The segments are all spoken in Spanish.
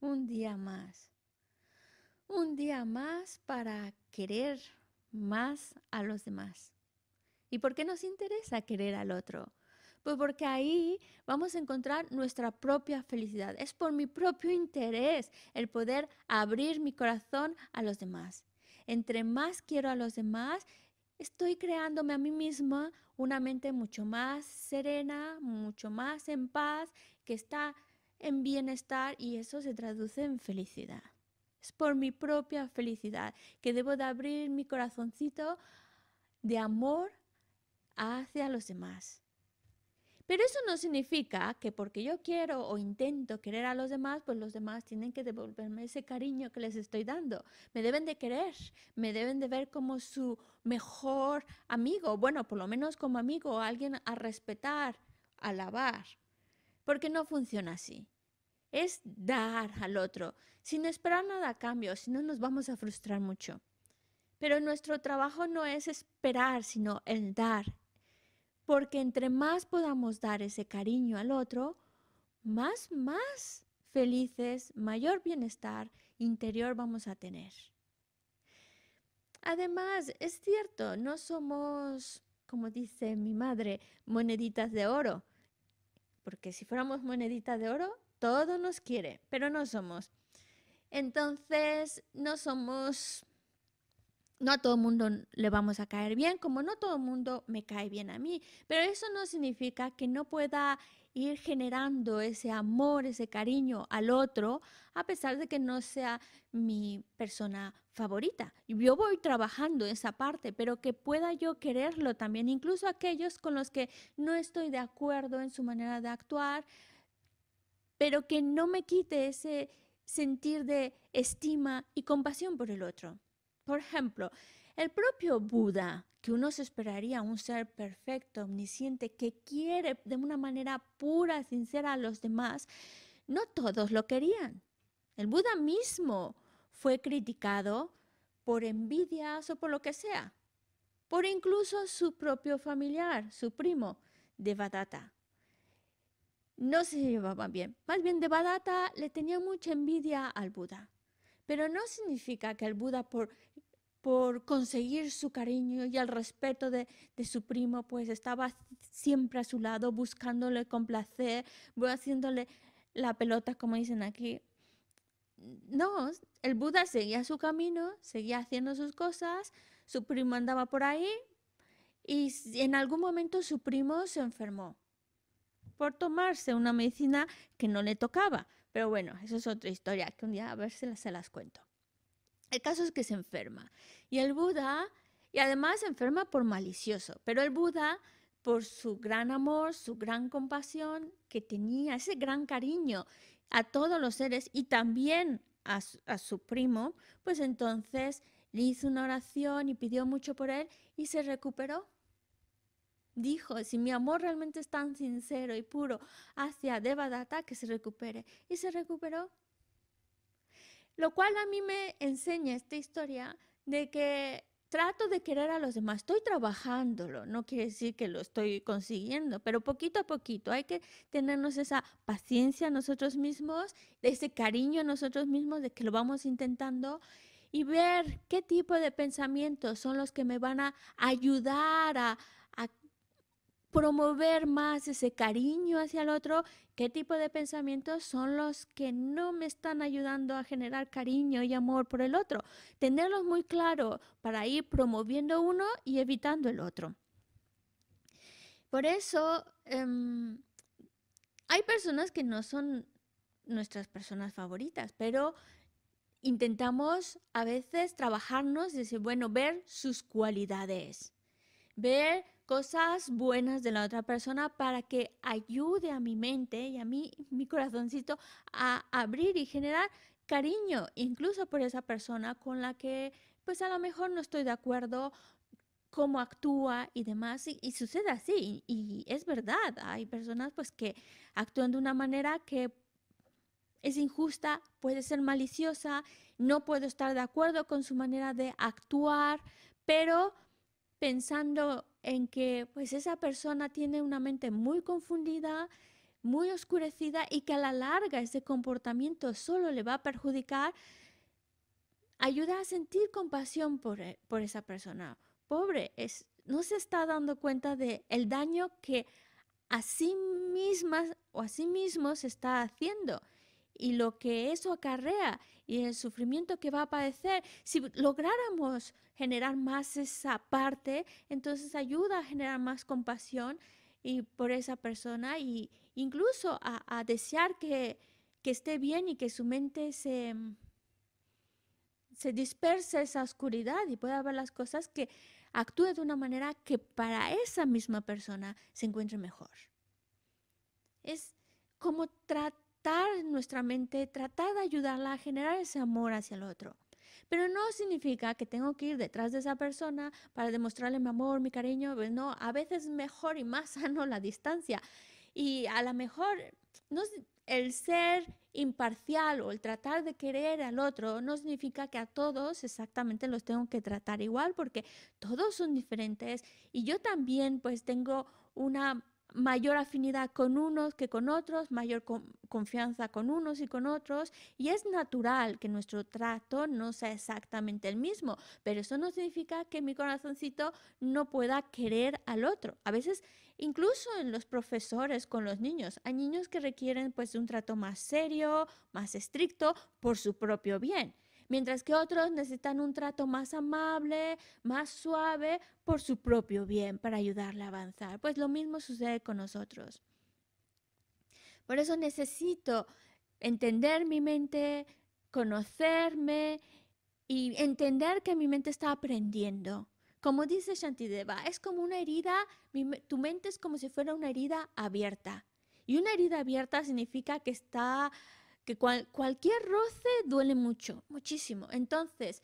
un día más. Un día más para querer más a los demás. ¿Y por qué nos interesa querer al otro? Pues porque ahí vamos a encontrar nuestra propia felicidad. Es por mi propio interés el poder abrir mi corazón a los demás. Entre más quiero a los demás, estoy creándome a mí misma una mente mucho más serena, mucho más en paz, que está en bienestar y eso se traduce en felicidad. Es por mi propia felicidad que debo de abrir mi corazoncito de amor hacia los demás. Pero eso no significa que porque yo quiero o intento querer a los demás, pues los demás tienen que devolverme ese cariño que les estoy dando. Me deben de querer, me deben de ver como su mejor amigo, bueno, por lo menos como amigo, alguien a respetar, a alabar porque no funciona así. Es dar al otro, sin esperar nada a cambio, si no nos vamos a frustrar mucho. Pero nuestro trabajo no es esperar, sino el dar. Porque entre más podamos dar ese cariño al otro, más, más felices, mayor bienestar interior vamos a tener. Además, es cierto, no somos, como dice mi madre, moneditas de oro porque si fuéramos monedita de oro, todo nos quiere, pero no somos. Entonces, no somos, no a todo el mundo le vamos a caer bien, como no todo el mundo me cae bien a mí, pero eso no significa que no pueda ir generando ese amor, ese cariño al otro, a pesar de que no sea mi persona favorita. Yo voy trabajando esa parte, pero que pueda yo quererlo también, incluso aquellos con los que no estoy de acuerdo en su manera de actuar, pero que no me quite ese sentir de estima y compasión por el otro. Por ejemplo, el propio Buda, que uno se esperaría un ser perfecto, omnisciente, que quiere de una manera pura, sincera a los demás, no todos lo querían. El Buda mismo fue criticado por envidias o por lo que sea, por incluso su propio familiar, su primo, Devadatta. No se llevaban bien. Más bien, Devadatta le tenía mucha envidia al Buda. Pero no significa que el Buda, por por conseguir su cariño y el respeto de, su primo, pues estaba siempre a su lado, buscándole con placer, haciéndole la pelota, como dicen aquí. No, el Buda seguía su camino, seguía haciendo sus cosas, su primo andaba por ahí y en algún momento su primo se enfermó por tomarse una medicina que no le tocaba. Pero bueno, eso es otra historia que un día a ver si se las cuento. El caso es que se enferma. Y el Buda, y además se enferma por malicioso, pero el Buda, por su gran amor, su gran compasión que tenía, ese gran cariño a todos los seres y también a su, primo, pues entonces le hizo una oración y pidió mucho por él y se recuperó. Dijo, si mi amor realmente es tan sincero y puro hacia Devadatta, que se recupere. Y se recuperó lo cual a mí me enseña esta historia de que trato de querer a los demás, estoy trabajándolo, no quiere decir que lo estoy consiguiendo, pero poquito a poquito hay que tenernos esa paciencia a nosotros mismos, ese cariño a nosotros mismos de que lo vamos intentando y ver qué tipo de pensamientos son los que me van a ayudar a, promover más ese cariño hacia el otro, qué tipo de pensamientos son los que no me están ayudando a generar cariño y amor por el otro. Tenerlos muy claro para ir promoviendo uno y evitando el otro. Por eso, em, hay personas que no son nuestras personas favoritas, pero intentamos a veces trabajarnos y decir, bueno, ver sus cualidades, ver cosas buenas de la otra persona para que ayude a mi mente y a mí, mi corazoncito, a abrir y generar cariño, incluso por esa persona con la que pues a lo mejor no estoy de acuerdo cómo actúa y demás, y, sucede así, y, es verdad, hay personas pues que actúan de una manera que es injusta, puede ser maliciosa, no puedo estar de acuerdo con su manera de actuar, pero pensando en que pues esa persona tiene una mente muy confundida, muy oscurecida y que a la larga ese comportamiento solo le va a perjudicar, ayuda a sentir compasión por, eh, esa persona. Pobre, es, no se está dando cuenta de el daño que a sí misma o a sí mismo se está haciendo y lo que eso acarrea y el sufrimiento que va a padecer. Si lográramos generar más esa parte, entonces ayuda a generar más compasión y por esa persona y incluso a, desear que, que, esté bien y que su mente se, se disperse esa oscuridad y pueda ver las cosas que actúe de una manera que para esa misma persona se encuentre mejor. Es como tratar nuestra mente, tratar de ayudarla a generar ese amor hacia el otro. Pero no significa que tengo que ir detrás de esa persona para demostrarle mi amor, mi cariño. Pues no, a veces mejor y más sano la distancia. Y a lo mejor no, el ser imparcial o el tratar de querer al otro no significa que a todos exactamente los tengo que tratar igual porque todos son diferentes y yo también pues tengo una mayor afinidad con unos que con otros, mayor confianza con unos y con otros, y es natural que nuestro trato no sea exactamente el mismo, pero eso no significa que mi corazoncito no pueda querer al otro. A veces, incluso en los profesores con los niños, hay niños que requieren pues un trato más serio, más estricto, por su propio bien mientras que otros necesitan un trato más amable, más suave, por su propio bien, para ayudarle a avanzar. Pues lo mismo sucede con nosotros. Por eso necesito entender mi mente, conocerme y entender que mi mente está aprendiendo. Como dice Shantideva, es como una herida, tu mente es como si fuera una herida abierta. Y una herida abierta significa que está que cualquier roce duele mucho, muchísimo. Entonces,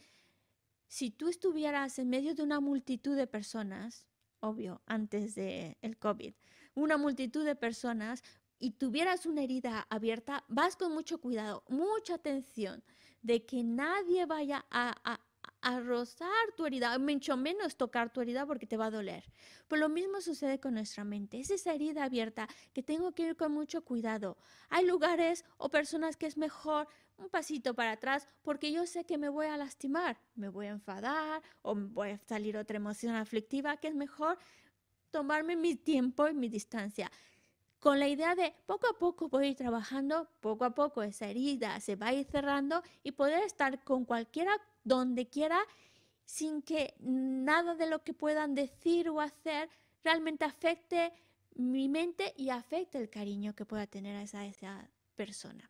si tú estuvieras en medio de una multitud de personas, obvio, antes del el COVID, una multitud de personas y tuvieras una herida abierta, vas con mucho cuidado, mucha atención de que nadie vaya a a rozar tu herida, mucho menos tocar tu herida porque te va a doler. Por lo mismo sucede con nuestra mente. Es esa herida abierta que tengo que ir con mucho cuidado. Hay lugares o personas que es mejor un pasito para atrás porque yo sé que me voy a lastimar, me voy a enfadar o voy a salir otra emoción aflictiva que es mejor tomarme mi tiempo y mi distancia con la idea de poco a poco voy a ir trabajando, poco a poco esa herida se va a ir cerrando y poder estar con cualquiera, donde quiera, sin que nada de lo que puedan decir o hacer realmente afecte mi mente y afecte el cariño que pueda tener a esa, persona.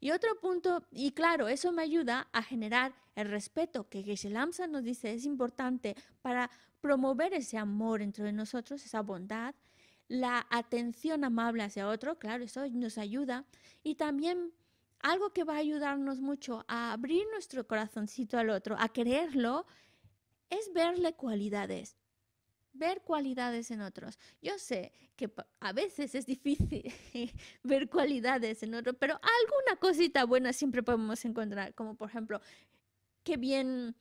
Y otro punto, y claro, eso me ayuda a generar el respeto que Geshe Lamsa nos dice es importante para promover ese amor entre nosotros, esa bondad, la atención amable hacia otro, claro, eso nos ayuda. Y también algo que va a ayudarnos mucho a abrir nuestro corazoncito al otro, a quererlo, es verle cualidades. Ver cualidades en otros. Yo sé que a veces es difícil ver cualidades en otro, pero alguna cosita buena siempre podemos encontrar, como por ejemplo, qué bien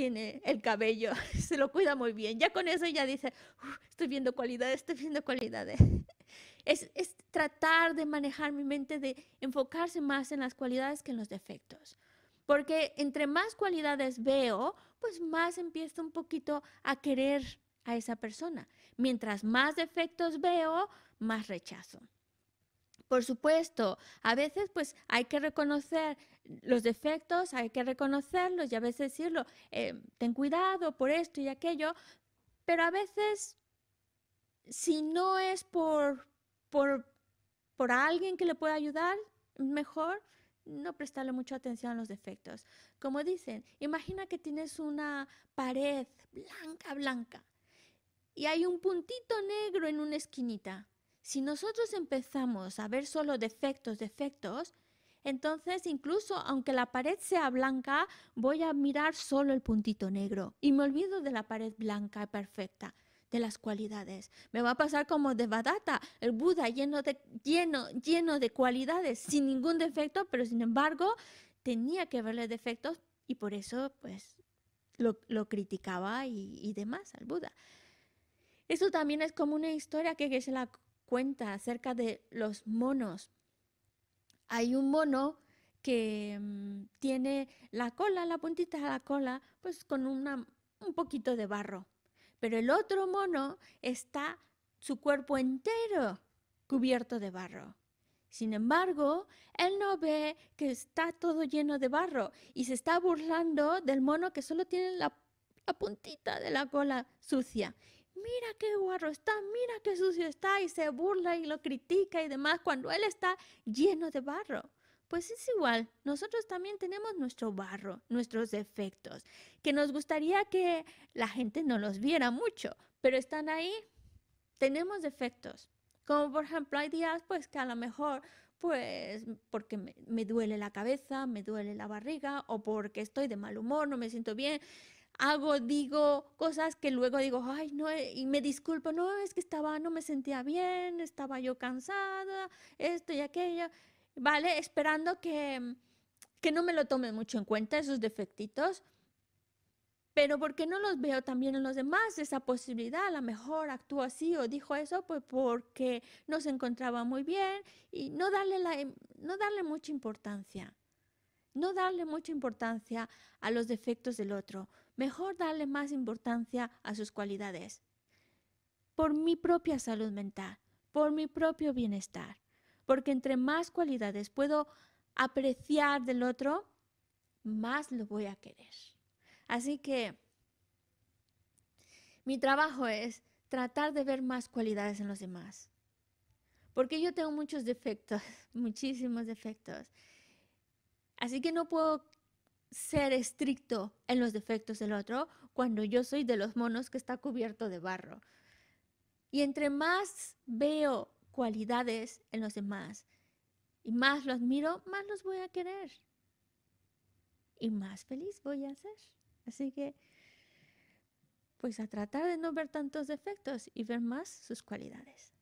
tiene el cabello, se lo cuida muy bien. Ya con eso ya dice, estoy viendo cualidades, estoy viendo cualidades. Es, es, tratar de manejar mi mente, de enfocarse más en las cualidades que en los defectos. Porque entre más cualidades veo, pues más empiezo un poquito a querer a esa persona. Mientras más defectos veo, más rechazo. Por supuesto, a veces pues hay que reconocer los defectos hay que reconocerlos y a veces decirlo, eh, ten cuidado por esto y aquello, pero a veces si no es por alguien que le pueda ayudar, mejor no prestarle mucha atención a los defectos. Como dicen, imagina que tienes una pared blanca, blanca, y hay un puntito negro en una esquinita. Si nosotros empezamos a ver solo defectos, defectos, entonces, incluso aunque la pared sea blanca, voy a mirar solo el puntito negro y me olvido de la pared blanca perfecta de las cualidades. Me va a pasar como de badata. el Buda lleno de, lleno, lleno de cualidades, sin ningún defecto, pero sin embargo tenía que verle defectos y por eso pues lo, criticaba y, demás al Buda. Eso también es como una historia que, que se la cuenta acerca de los monos hay un mono que mm, tiene la cola, la puntita de la cola, pues con un poquito de barro. Pero el otro mono está su cuerpo entero cubierto de barro. Sin embargo, él no ve que está todo lleno de barro y se está burlando del mono que solo tiene la puntita de la cola sucia mira qué guarro está, mira qué sucio está, y se burla y lo critica y demás cuando él está lleno de barro. Pues es igual, nosotros también tenemos nuestro barro, nuestros defectos, que nos gustaría que la gente no los viera mucho, pero están ahí, tenemos defectos. Como por ejemplo hay días pues que a lo mejor pues porque me duele la cabeza, me duele la barriga o porque estoy de mal humor, no me siento bien hago, digo cosas que luego digo, ay, no, eh", y me disculpo, no, es que estaba, no me sentía bien, estaba yo cansada, esto y aquello, ¿vale? Esperando que, mm, que no me lo tome mucho en cuenta esos defectitos, pero porque no los veo también en los demás esa posibilidad, a lo mejor actuó así o dijo eso, pues porque no se encontraba muy bien y no darle, la, no darle mucha importancia. No darle mucha importancia a los defectos del otro mejor darle más importancia a sus cualidades. Por mi propia salud mental, por mi propio bienestar, porque entre más cualidades puedo apreciar del otro, más lo voy a querer. Así que mi trabajo es tratar de ver más cualidades en los demás. Porque yo tengo muchos defectos, muchísimos defectos. Así que no puedo ser estricto en los defectos del otro cuando yo soy de los monos que está cubierto de barro. Y entre más veo cualidades en los demás y más los miro, más los voy a querer. Y más feliz voy a ser. Así que, pues a tratar de no ver tantos defectos y ver más sus cualidades.